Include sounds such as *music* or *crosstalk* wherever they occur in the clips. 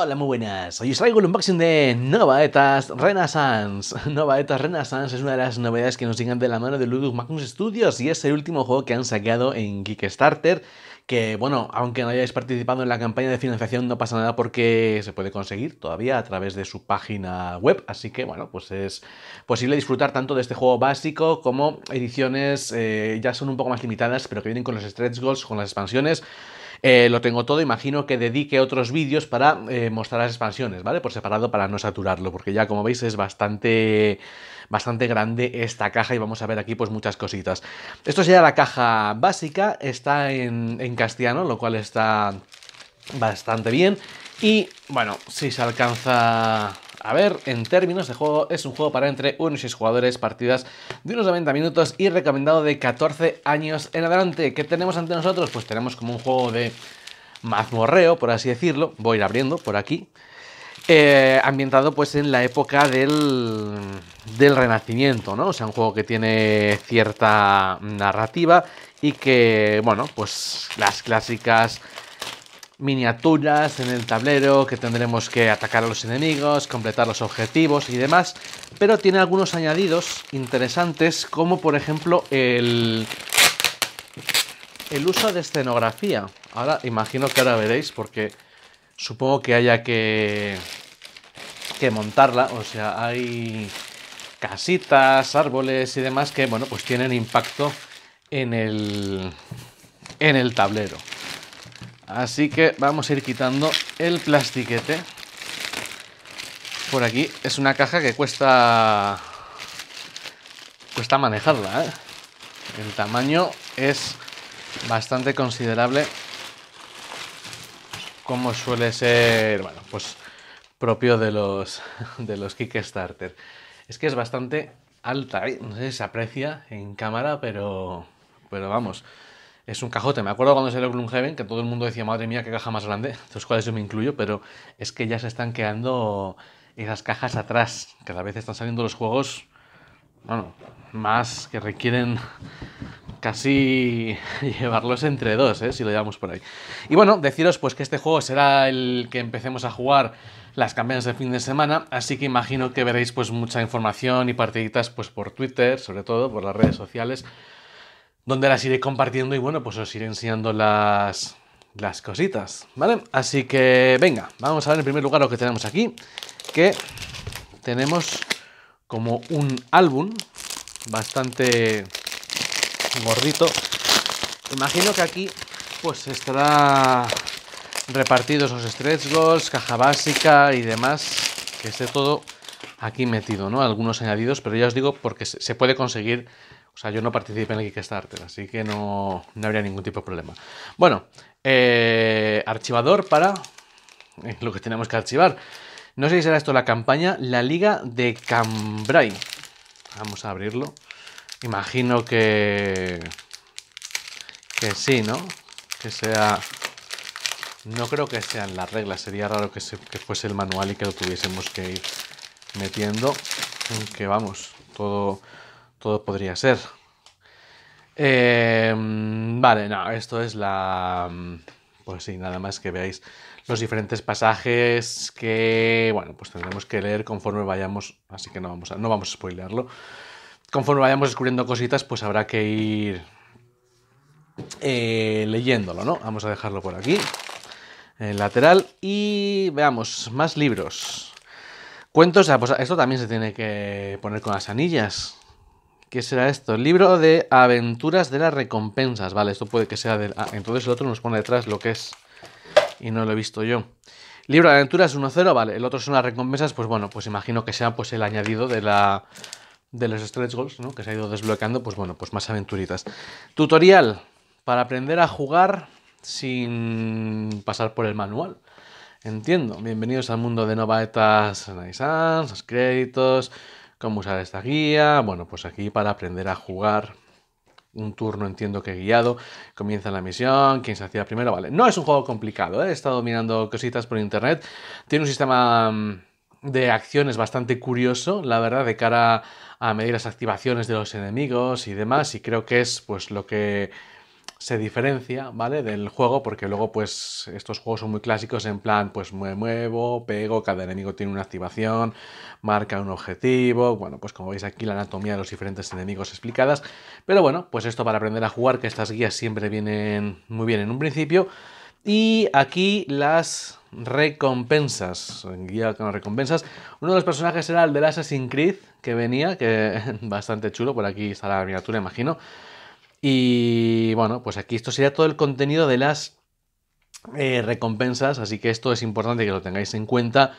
Hola, muy buenas. Hoy os traigo el unboxing de Novaetas Renaissance. *laughs* Novaetas Renaissance es una de las novedades que nos llegan de la mano de Ludwig Magnus Studios y es el último juego que han saqueado en Kickstarter. Que bueno, aunque no hayáis participado en la campaña de financiación, no pasa nada porque se puede conseguir todavía a través de su página web. Así que bueno, pues es posible disfrutar tanto de este juego básico como ediciones eh, ya son un poco más limitadas, pero que vienen con los stretch goals, con las expansiones eh, lo tengo todo, imagino que dedique otros vídeos para eh, mostrar las expansiones, ¿vale? Por separado para no saturarlo, porque ya como veis es bastante bastante grande esta caja y vamos a ver aquí pues muchas cositas. Esto sería la caja básica, está en, en castellano, lo cual está bastante bien. Y bueno, si se alcanza a ver, en términos de juego, es un juego para entre 1 y 6 jugadores, partidas de unos 90 minutos y recomendado de 14 años en adelante. ¿Qué tenemos ante nosotros? Pues tenemos como un juego de mazmorreo, por así decirlo. Voy a ir abriendo por aquí. Eh, ambientado pues en la época del, del Renacimiento, ¿no? O sea, un juego que tiene cierta narrativa y que, bueno, pues las clásicas miniaturas en el tablero que tendremos que atacar a los enemigos, completar los objetivos y demás, pero tiene algunos añadidos interesantes como por ejemplo el, el uso de escenografía. Ahora imagino que ahora veréis porque supongo que haya que, que montarla, o sea, hay casitas, árboles y demás que bueno, pues tienen impacto en el en el tablero. Así que vamos a ir quitando el plastiquete. Por aquí es una caja que cuesta... Cuesta manejarla, ¿eh? El tamaño es bastante considerable. Como suele ser, pues propio de los, *laughs* de los Kickstarter. Es que es bastante alta, ¿eh? no sé si se aprecia en cámara, pero, pero vamos, es un cajote. Me acuerdo cuando salió Gloomhaven que todo el mundo decía, madre mía, qué caja más grande, de los cuales yo me incluyo, pero es que ya se están quedando esas cajas atrás. Cada vez están saliendo los juegos, bueno, más que requieren casi *laughs* llevarlos entre dos, ¿eh? si lo llevamos por ahí. Y bueno, deciros pues que este juego será el que empecemos a jugar las campañas de fin de semana, así que imagino que veréis pues mucha información y partiditas pues por Twitter, sobre todo por las redes sociales donde las iré compartiendo y bueno, pues os iré enseñando las, las cositas, ¿vale? Así que venga, vamos a ver en primer lugar lo que tenemos aquí, que tenemos como un álbum bastante gordito. Imagino que aquí pues estará repartidos los stretch goals, caja básica y demás, que esté todo aquí metido, ¿no? Algunos añadidos, pero ya os digo porque se puede conseguir o sea, yo no participé en el Kickstarter, así que no, no habría ningún tipo de problema. Bueno, eh, archivador para eh, lo que tenemos que archivar. No sé si será esto la campaña, la Liga de Cambrai. Vamos a abrirlo. Imagino que... Que sí, ¿no? Que sea... No creo que sean las reglas, sería raro que, que fuese el manual y que lo tuviésemos que ir metiendo. Que vamos, todo todo podría ser. Em, vale, no, esto es la... Mm, pues sí, nada más que veáis los diferentes pasajes que, bueno, pues tendremos que leer conforme vayamos, así que no vamos a, no vamos a spoilearlo. Conforme vayamos descubriendo cositas, pues habrá que ir eh, leyéndolo, ¿no? Vamos a dejarlo por aquí, en lateral, y veamos, más libros. Cuentos, pues esto también se tiene que poner con las anillas. ¿Qué será esto? Libro de aventuras de las recompensas. Vale, esto puede que sea del... Ah, entonces el otro nos pone detrás lo que es. Y no lo he visto yo. Libro de aventuras 1-0, vale. El otro son las recompensas, pues bueno, pues imagino que sea pues el añadido de la... De los stretch goals, ¿no? Que se ha ido desbloqueando, pues bueno, pues más aventuritas. Tutorial para aprender a jugar sin pasar por el manual. Entiendo. Bienvenidos al mundo de Novaetas Nysans, los créditos, cómo usar esta guía. Bueno, pues aquí para aprender a jugar un turno, entiendo que guiado. Comienza la misión, quién se hacía primero, vale. No es un juego complicado, ¿eh? he estado mirando cositas por internet. Tiene un sistema mm, de acciones bastante curioso, la verdad, de cara a medir las activaciones de los enemigos y demás, y creo que es pues lo que se diferencia, ¿vale? Del juego, porque luego, pues, estos juegos son muy clásicos en plan, pues, me muevo, pego, cada enemigo tiene una activación, marca un objetivo, bueno, pues como veis aquí la anatomía de los diferentes enemigos explicadas, pero bueno, pues esto para aprender a jugar, que estas guías siempre vienen muy bien en un principio, y aquí las recompensas, guía con las recompensas, uno de los personajes era el del Assassin's Creed, que venía, que *laughs* bastante chulo, por aquí está la miniatura, imagino, y bueno, pues aquí esto sería todo el contenido de las eh, recompensas, así que esto es importante que lo tengáis en cuenta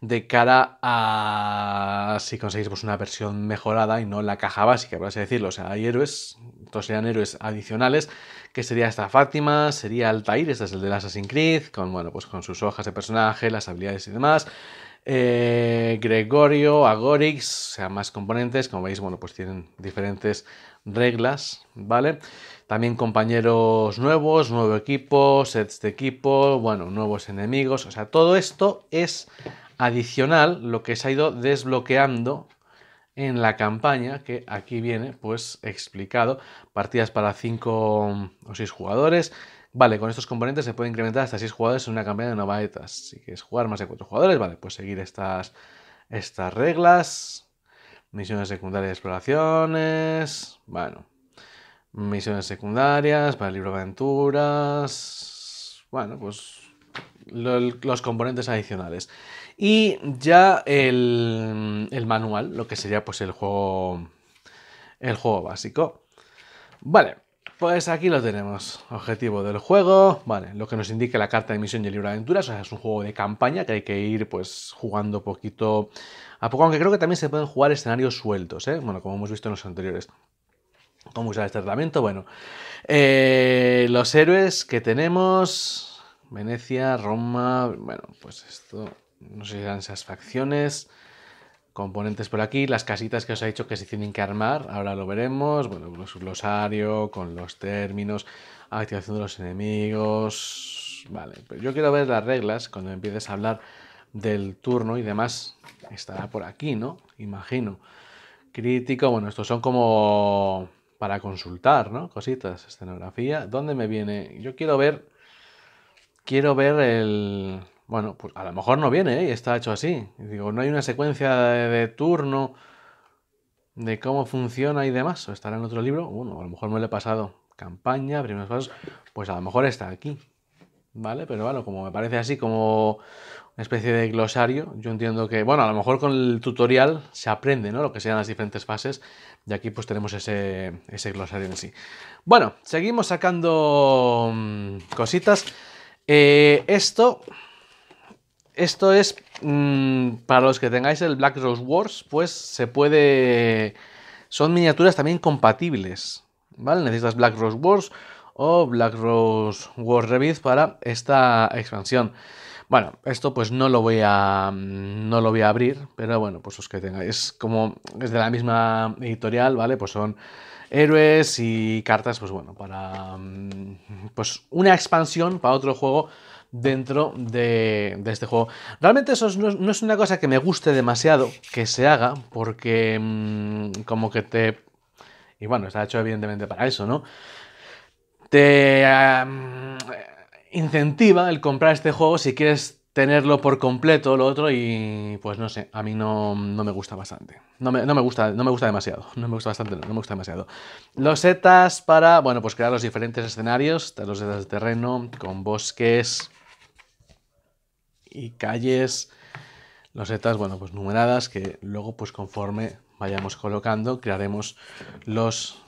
de cara a si conseguís pues, una versión mejorada y no la caja básica, por así decirlo. O sea, hay héroes, estos serían héroes adicionales, que sería esta Fátima, sería Altair, este es el de Assassin's Creed, con, bueno, pues con sus hojas de personaje, las habilidades y demás. Eh, Gregorio, Agorix, o sea, más componentes, como veis, bueno, pues tienen diferentes reglas, ¿vale? También compañeros nuevos, nuevo equipo, sets de equipo, bueno, nuevos enemigos, o sea, todo esto es adicional lo que se ha ido desbloqueando en la campaña, que aquí viene pues explicado, partidas para 5 o 6 jugadores, Vale, con estos componentes se puede incrementar hasta 6 jugadores en una campaña de novaetas. Si quieres jugar más de 4 jugadores, vale, pues seguir estas, estas reglas misiones secundarias exploraciones, bueno, misiones secundarias para el libro de aventuras, bueno, pues los componentes adicionales. Y ya el, el, manual, lo que sería pues el juego, el juego básico. Vale. Pues aquí lo tenemos. Objetivo del juego, vale, lo que nos indique la carta de misión y el libro de aventuras. O sea, es un juego de campaña que hay que ir pues jugando poquito a poco, aunque creo que también se pueden jugar escenarios sueltos, ¿eh? Bueno, como hemos visto en los anteriores. ¿Cómo usar este reglamento? Bueno, eh, los héroes que tenemos, Venecia, Roma, bueno, pues esto, no sé si eran esas facciones componentes por aquí, las casitas que os he dicho que se tienen que armar, ahora lo veremos, bueno, el glosario, con los términos, activación de los enemigos, vale, pero yo quiero ver las reglas cuando empieces a hablar del turno y demás, estará por aquí, ¿no? Imagino. Crítico, bueno, estos son como para consultar, ¿no? Cositas, escenografía, ¿dónde me viene? Yo quiero ver, quiero ver el, bueno, pues a lo mejor no viene ¿eh? y está hecho así. Digo, no hay una secuencia de, turno de cómo funciona y demás. O estará en otro libro. Bueno, a lo mejor me lo he pasado. Campaña, primeros pasos. Pues a lo mejor está aquí. ¿Vale? Pero bueno, como me parece así como una especie de glosario, yo entiendo que, bueno, a lo mejor con el tutorial se aprende, ¿no? Lo que sean las diferentes fases. Y aquí pues tenemos ese, ese glosario en sí. Bueno, seguimos sacando mm, cositas. Eh, esto esto es mm, para los que tengáis el Black Rose Wars, pues se puede. Son miniaturas también compatibles. ¿Vale? Necesitas Black Rose Wars o Black Rose Wars Reviz para esta expansión. Bueno, esto pues no lo voy a mm, no lo voy a abrir, pero bueno, pues los que tengáis es como es de la misma editorial, ¿vale? Pues son héroes y cartas, pues bueno, para mm, pues una expansión para otro juego dentro de, este juego. Realmente eso no, es una cosa que me guste demasiado que se haga, porque mm, como que te... Y bueno, está hecho evidentemente para eso, ¿no? Te incentiva el comprar este juego si quieres tenerlo por completo, lo otro, y pues no sé, a mí no, no me gusta bastante. No me, gusta, no me gusta demasiado. *laughs* No me gusta bastante, no, me gusta demasiado. Los setas para, bueno, pues crear los diferentes escenarios, los setas de terreno, con bosques, y calles, losetas, bueno, pues numeradas, que luego pues conforme vayamos colocando, crearemos los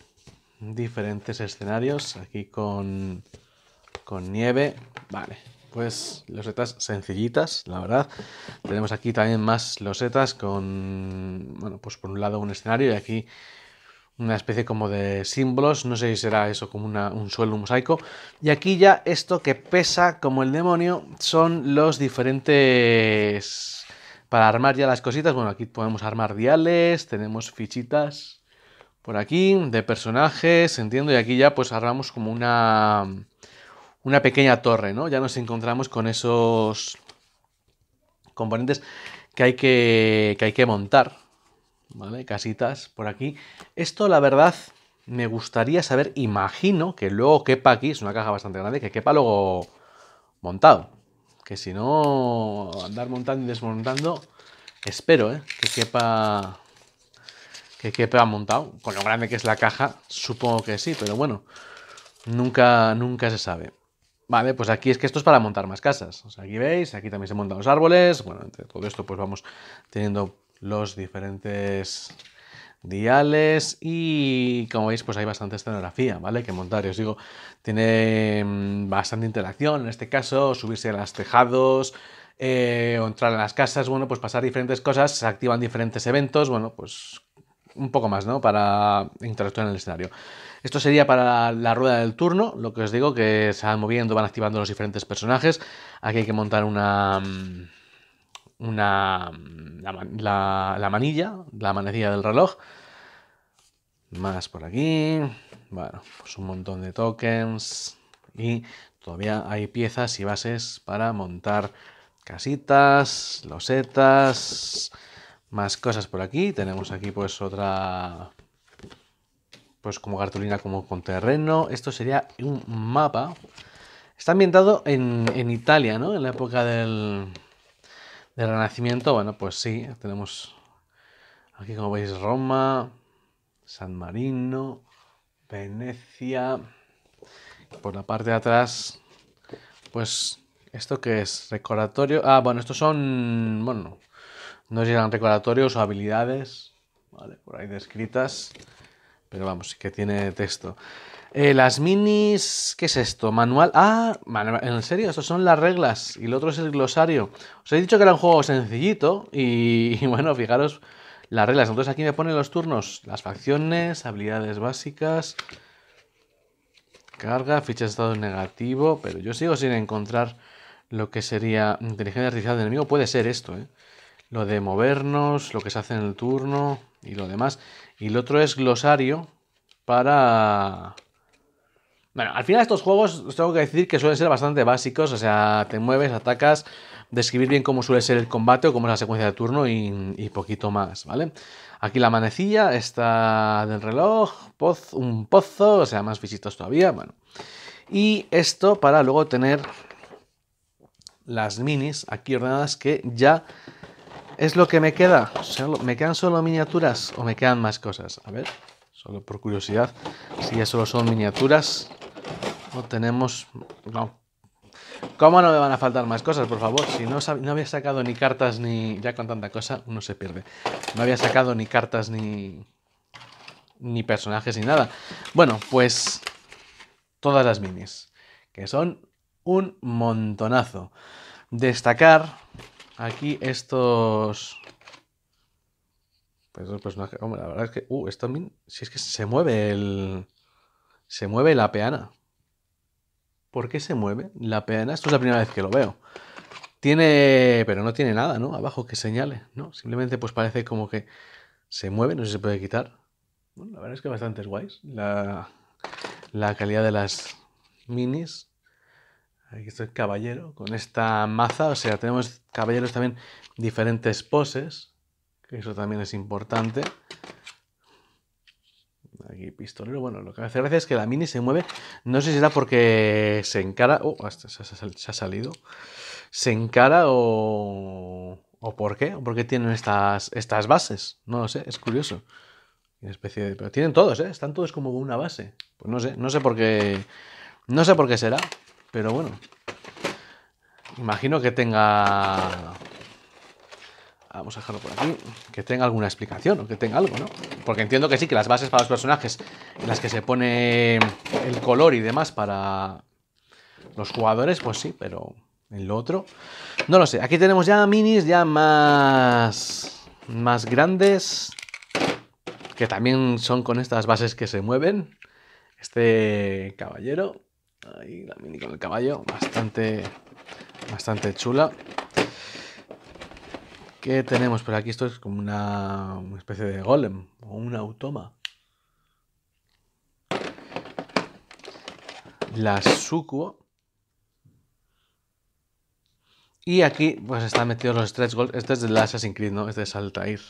diferentes escenarios, aquí con, con nieve, vale, pues losetas sencillitas, la verdad. Tenemos aquí también más losetas con, bueno, pues por un lado un escenario y aquí una especie como de símbolos, no sé si será eso como una, un suelo, un mosaico. Y aquí ya esto que pesa como el demonio son los diferentes... Para armar ya las cositas, bueno, aquí podemos armar diales, tenemos fichitas por aquí de personajes, entiendo, y aquí ya pues armamos como una, una pequeña torre, ¿no? Ya nos encontramos con esos componentes que hay que, que, hay que montar ¿vale? Casitas por aquí. Esto, la verdad, me gustaría saber, imagino que luego quepa aquí, es una caja bastante grande, que quepa luego montado. Que si no, andar montando y desmontando, espero, ¿eh? Que quepa... Que quepa montado. Con lo grande que es la caja, supongo que sí, pero bueno, nunca, nunca se sabe. Vale, pues aquí es que esto es para montar más casas. aquí veis, aquí también se montan los árboles. Bueno, entre todo esto pues vamos teniendo los diferentes diales y como veis pues hay bastante escenografía, ¿vale? Que montar, os digo, tiene mm, bastante interacción, en este caso subirse a las tejados eh, o entrar a las casas, bueno, pues pasar diferentes cosas, se activan diferentes eventos, bueno, pues un poco más, ¿no? Para interactuar en el escenario. Esto sería para la rueda del turno, lo que os digo, que se van moviendo, van activando los diferentes personajes. Aquí hay que montar una... Mm, una, la, la, manilla, la manecilla del reloj. Más por aquí. Bueno, pues un montón de tokens. Y todavía hay piezas y bases para montar casitas, losetas, más cosas por aquí. Tenemos aquí pues otra, pues como cartulina como con terreno. Esto sería un mapa. Está ambientado en, en Italia, ¿no? En la época del, del Renacimiento, bueno, pues sí, tenemos aquí como veis Roma, San Marino, Venecia. Por la parte de atrás, pues esto que es recordatorio. Ah, bueno, estos son, bueno, no llegan recordatorios o habilidades, ¿vale? Por ahí descritas, pero vamos, sí que tiene texto. Eh, las minis, ¿qué es esto? Manual. Ah, en serio, estas son las reglas y el otro es el glosario. Os he dicho que era un juego sencillito y, bueno, fijaros las reglas. Entonces aquí me ponen los turnos, las facciones, habilidades básicas, carga, ficha de estado negativo, pero yo sigo sin encontrar lo que sería inteligencia artificial del enemigo. Puede ser esto, ¿eh? Lo de movernos, lo que se hace en el turno y lo demás. Y el otro es glosario para bueno, al final estos juegos os tengo que decir que suelen ser bastante básicos, o sea, te mueves, atacas, describir bien cómo suele ser el combate o cómo es la secuencia de turno y, poquito más, ¿vale? Aquí la manecilla esta del reloj, un pozo, o sea, más visitos todavía, bueno. Y esto para luego tener las minis aquí ordenadas que ya es lo que me queda. ¿Me quedan solo miniaturas o me quedan más cosas? A ver, solo por curiosidad, si ya solo son miniaturas, no tenemos... No. ¿Cómo no me van a faltar más cosas, por favor? Si no, no había sacado ni cartas ni... Ya con tanta cosa uno se pierde. No había sacado ni cartas ni... Ni personajes ni nada. Bueno, pues... Todas las minis. Que son un montonazo. Destacar aquí estos... Pues, hombre, la verdad es que... Uh, esto... Min... Si es que se mueve el... Se mueve la peana. ¿Por qué se mueve la peana? Esto es la primera vez que lo veo. Tiene, pero no tiene nada, ¿no? Abajo que señale, ¿no? Simplemente pues parece como que se mueve, no sé si se puede quitar. la verdad es que bastante guays la, calidad de las minis. Aquí el caballero con esta maza, o sea, tenemos caballeros también diferentes poses, que eso también es importante pistolero. Bueno, lo que hace gracia es que la mini se mueve. No sé si será porque se encara. Oh, se, ha salido. Se encara o. ¿O por qué? ¿O por qué tienen estas, estas bases? No lo sé, es curioso. Una especie de. Pero tienen todos, ¿eh? Están todos como una base. Pues no sé, no sé por qué. No sé por qué será, pero bueno. Imagino que tenga Vamos a dejarlo por aquí, que tenga alguna explicación o que tenga algo, ¿no? Porque entiendo que sí, que las bases para los personajes en las que se pone el color y demás para los jugadores, pues sí, pero en lo otro, no lo sé. Aquí tenemos ya minis ya más, más grandes, que también son con estas bases que se mueven. Este caballero, ahí la mini con el caballo, bastante, bastante chula. ¿Qué tenemos por pues aquí? Esto es como una, especie de golem o un automa. La Sukuo. Y aquí pues están metidos los stretch Gold. Este es de Assassin's Creed, ¿no? Este es Altair.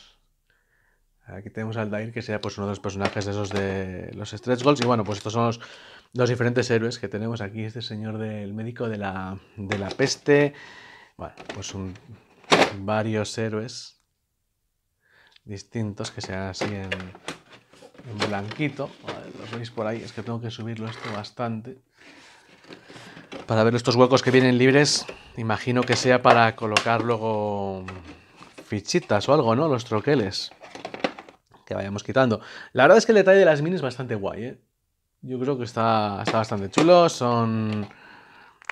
Aquí tenemos a Altair, que sería pues uno de los personajes de esos de los stretch goals. Y bueno, pues estos son los, los diferentes héroes que tenemos aquí. Este señor del médico de la, de la peste. Bueno, pues un varios héroes distintos que sean así en, blanquito. los veis por ahí, es que tengo que subirlo esto bastante. Para ver estos huecos que vienen libres, imagino que sea para colocar luego fichitas o algo, ¿no? Los troqueles que vayamos quitando. La verdad es que el detalle de las minis es bastante guay, ¿eh? Yo creo que está, está bastante chulo, son,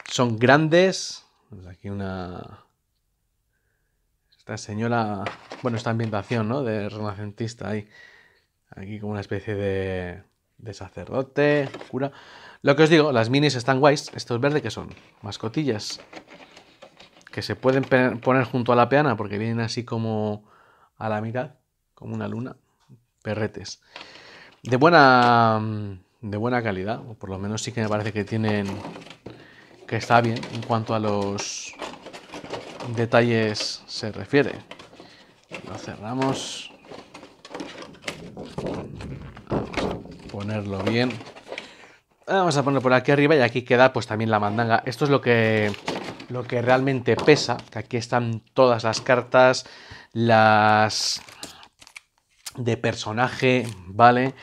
son grandes. aquí una, señora, señora Bueno, esta ambientación, ¿no? De renacentista ahí. Aquí como una especie de. de sacerdote, cura. Lo que os digo, las minis están guays. Estos verdes que son mascotillas. Que se pueden poner junto a la peana porque vienen así como a la mitad, como una luna. Perretes. De buena. De buena calidad. O por lo menos sí que me parece que tienen. Que está bien en cuanto a los detalles se refiere. Lo cerramos. ponerlo bien. Vamos a poner por aquí arriba y aquí queda pues también la mandanga. Esto es lo que, lo que realmente pesa. Que aquí están todas las cartas, las de personaje, ¿vale?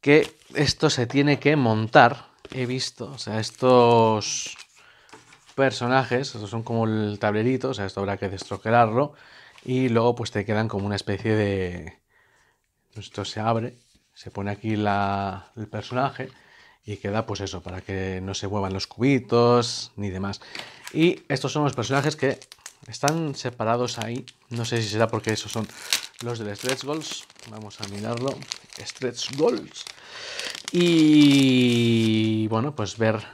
Que esto se tiene que montar. He visto, o sea, estos personajes, estos son como el tablerito, o sea, esto habrá que destroquelarlo, y luego pues te quedan como una especie de... Esto se abre, se pone aquí la, el personaje y queda pues eso, para que no se muevan los cubitos ni demás. Y estos son los personajes que están separados ahí, no sé si será porque esos son los del Stretch Goals, vamos a mirarlo, Stretch Goals. Y bueno, pues ver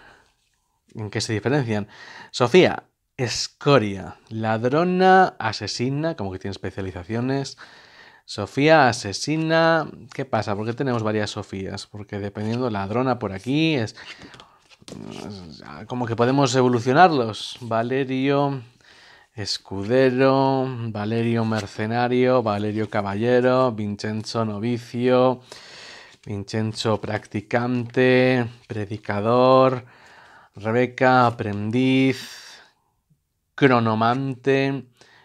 en qué se diferencian. Sofía, escoria, ladrona, asesina, como que tiene especializaciones. Sofía, asesina, ¿qué pasa? ¿Por qué tenemos varias Sofías? Porque dependiendo ladrona por aquí, es como que podemos evolucionarlos. Valerio, escudero, Valerio mercenario, Valerio caballero, Vincenzo novicio, Vincenzo practicante, predicador. Rebeca, aprendiz, cronomante,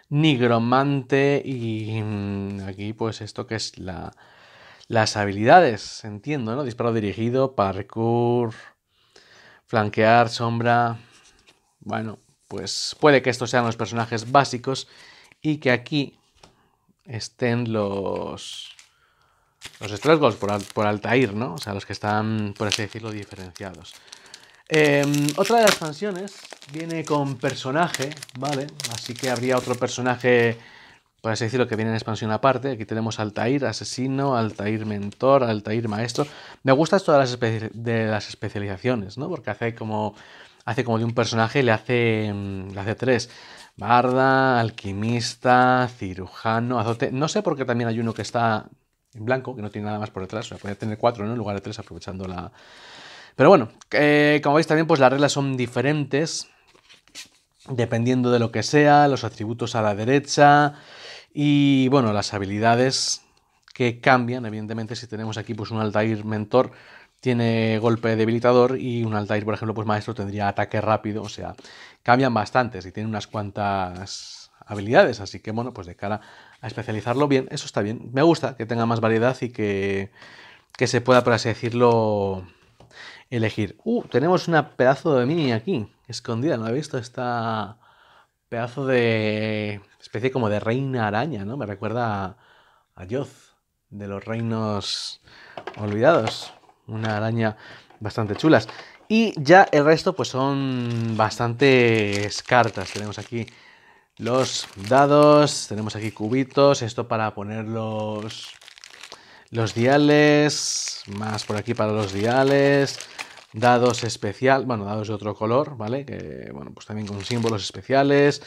nigromante y mm, aquí pues esto que es las habilidades, entiendo, ¿no? Disparo dirigido, parkour, flanquear, sombra. Bueno, pues puede que estos sean los personajes básicos y que aquí estén los los por, por Altair, ¿no? O sea, los que están, por así decirlo, diferenciados. Em, otra de las expansiones viene con personaje, ¿vale? Así que habría otro personaje, por así decirlo, que viene en expansión aparte. Aquí tenemos Altair, asesino, Altair mentor, Altair maestro. Me gustan todas las de las especializaciones, ¿no? Porque hace como hace como de un personaje le hace em, le hace tres. Barda, alquimista, cirujano, azote. No sé por qué también hay uno que está en blanco, que no tiene nada más por detrás. O sea, podría tener cuatro, ¿no? En lugar de tres, aprovechando la, pero bueno, eh, como veis también pues las reglas son diferentes dependiendo de lo que sea, los atributos a la derecha y bueno, las habilidades que cambian, evidentemente si tenemos aquí pues un Altair mentor tiene golpe debilitador y un Altair, por ejemplo, pues maestro tendría ataque rápido, o sea, cambian bastantes y tiene unas cuantas habilidades, así que bueno, pues de cara a especializarlo bien, eso está bien. Me gusta que tenga más variedad y que, que se pueda, por así decirlo, elegir. Uh, tenemos una pedazo de mini aquí, escondida, ¿no he visto? Esta pedazo de especie como de reina araña, ¿no? Me recuerda a Yoz, de los reinos olvidados. Una araña bastante chulas. Y ya el resto pues son bastantes cartas. Tenemos aquí los dados, tenemos aquí cubitos, esto para poner los, los diales, más por aquí para los diales, dados especial, bueno, dados de otro color, ¿vale? Que, bueno, pues también con símbolos especiales,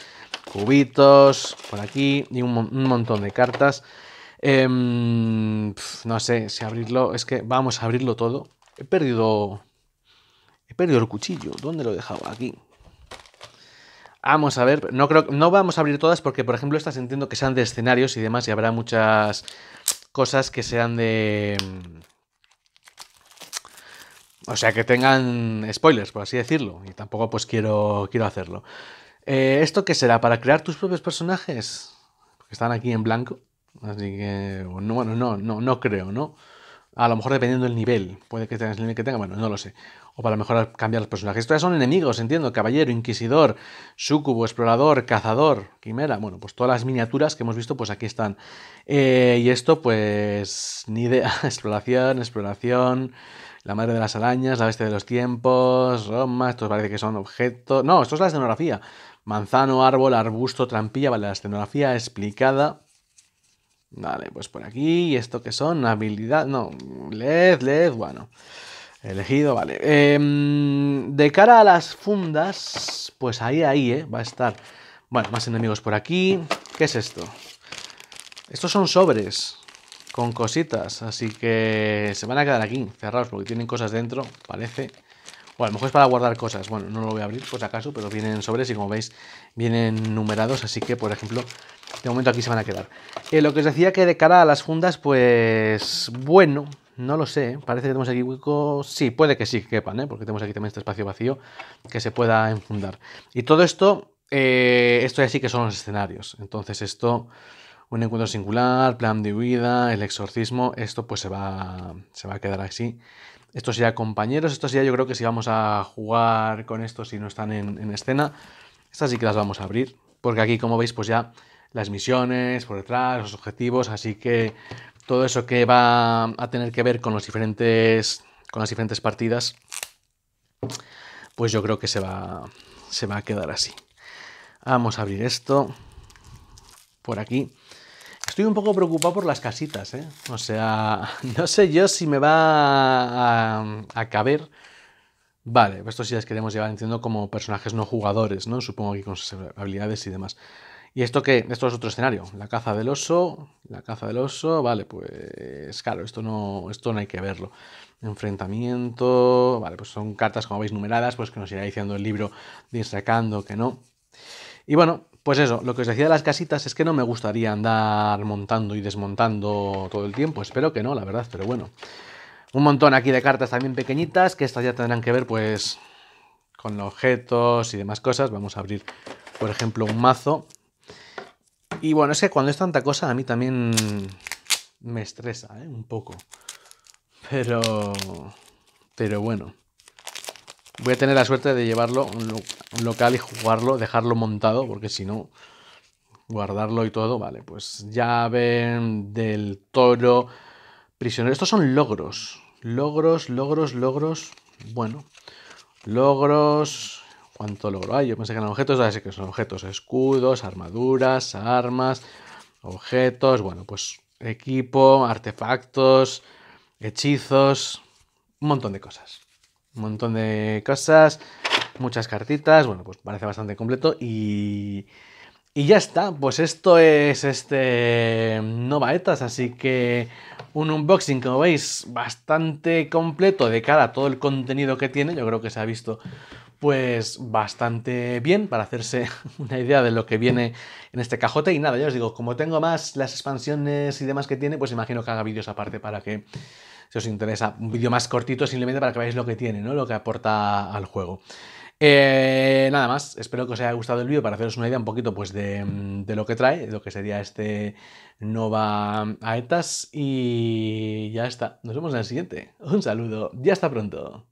cubitos, por aquí, y un, montón de cartas. Em, no sé si abrirlo, es que vamos a abrirlo todo. He perdido, he perdido el cuchillo, ¿dónde lo he dejado? Aquí. Vamos a ver, no creo, no vamos a abrir todas porque, por ejemplo, estas entiendo que sean de escenarios y demás y habrá muchas cosas que sean de o sea, que tengan spoilers, por así decirlo. Y tampoco pues quiero, quiero hacerlo. Eh, ¿Esto qué será? ¿Para crear tus propios personajes? Porque están aquí en blanco. Así que, bueno, no, no, no creo, ¿no? A lo mejor dependiendo del nivel. Puede que tengas el nivel que tenga, bueno, no lo sé. O para mejorar cambiar los personajes. Estos son enemigos, entiendo. Caballero, Inquisidor, Sucubo, Explorador, Cazador, Quimera. Bueno, pues todas las miniaturas que hemos visto, pues aquí están. Eh, y esto, pues, ni idea. *laughs* Exploración, exploración. La madre de las arañas, la bestia de los tiempos, Roma, estos parece que son objetos. No, esto es la escenografía. Manzano, árbol, arbusto, trampilla, vale, la escenografía explicada. Vale, pues por aquí, ¿y esto qué son? Habilidad, no, LED, LED, bueno. Elegido, vale. Em, de cara a las fundas, pues ahí, ahí, ¿eh? Va a estar. Bueno, más enemigos por aquí. ¿Qué es esto? Estos son sobres con cositas. Así que se van a quedar aquí, cerrados, porque tienen cosas dentro, parece. O a lo mejor es para guardar cosas. Bueno, no lo voy a abrir por si acaso, pero vienen sobres y como veis vienen numerados. Así que, por ejemplo, de momento aquí se van a quedar. Eh, lo que os decía que de cara a las fundas, pues bueno, no lo sé. ¿eh? Parece que tenemos aquí hueco. Sí, puede que sí que quepan, ¿eh? porque tenemos aquí también este espacio vacío que se pueda enfundar. Y todo esto, esto ya sí que son los escenarios. Entonces esto un encuentro singular, plan de vida el exorcismo, esto pues se va, se va a quedar así. Estos ya compañeros, estos ya yo creo que si vamos a jugar con estos si no están en, escena, estas sí que las vamos a abrir, porque aquí como veis pues ya las misiones por detrás, los objetivos, así que todo eso que va a tener que ver con los diferentes con las diferentes partidas pues yo creo que se va se va a quedar así vamos a abrir esto por aquí Estoy un poco preocupado por las casitas, ¿eh? O sea, *laughs* no sé yo si me va a, caber. Vale, esto sí las queremos llevar, entiendo, como personajes no jugadores, ¿no? Supongo que con sus habilidades y demás. ¿Y esto qué? Esto es otro escenario. La caza del oso, la caza del oso, vale, pues claro, esto no, esto no hay que verlo. Enfrentamiento, vale, pues son cartas, como veis, numeradas, pues que nos irá diciendo el libro destacando que no. Y bueno, pues eso, lo que os decía de las casitas es que no me gustaría andar montando y desmontando todo el tiempo. Espero que no, la verdad, pero bueno. Un montón aquí de cartas también pequeñitas, que estas ya tendrán que ver pues con objetos y demás cosas. Vamos a abrir, por ejemplo, un mazo. Y bueno, es que cuando es tanta cosa a mí también me estresa, ¿eh? Un poco. Pero... Pero bueno. Voy a tener la suerte de llevarlo a un local y jugarlo, dejarlo montado, porque si no, guardarlo y todo, vale, pues llave del toro, prisionero. Estos son logros, logros, logros, logros, bueno, logros, ¿cuánto logro hay? Yo pensé que eran objetos, ahora que son objetos, escudos, armaduras, armas, objetos, bueno, pues equipo, artefactos, hechizos, un montón de cosas. Un montón de cosas, muchas cartitas, bueno, pues parece bastante completo y... Y ya está, pues esto es este Novaetas, así que un unboxing, como veis, bastante completo de cara a todo el contenido que tiene, yo creo que se ha visto pues bastante bien para hacerse *laughs* una idea de lo que viene en este cajote y nada, ya os digo, como tengo más las expansiones y demás que tiene, pues imagino que haga vídeos aparte para que si os interesa. Un vídeo más cortito simplemente para que veáis lo que tiene, ¿no? lo que aporta al juego. Eh, nada más, espero que os haya gustado el vídeo para haceros una idea un poquito pues, de, mm, de lo que trae, de lo que sería este Nova Aetas y ya está. Nos vemos en el siguiente. Un saludo y hasta pronto.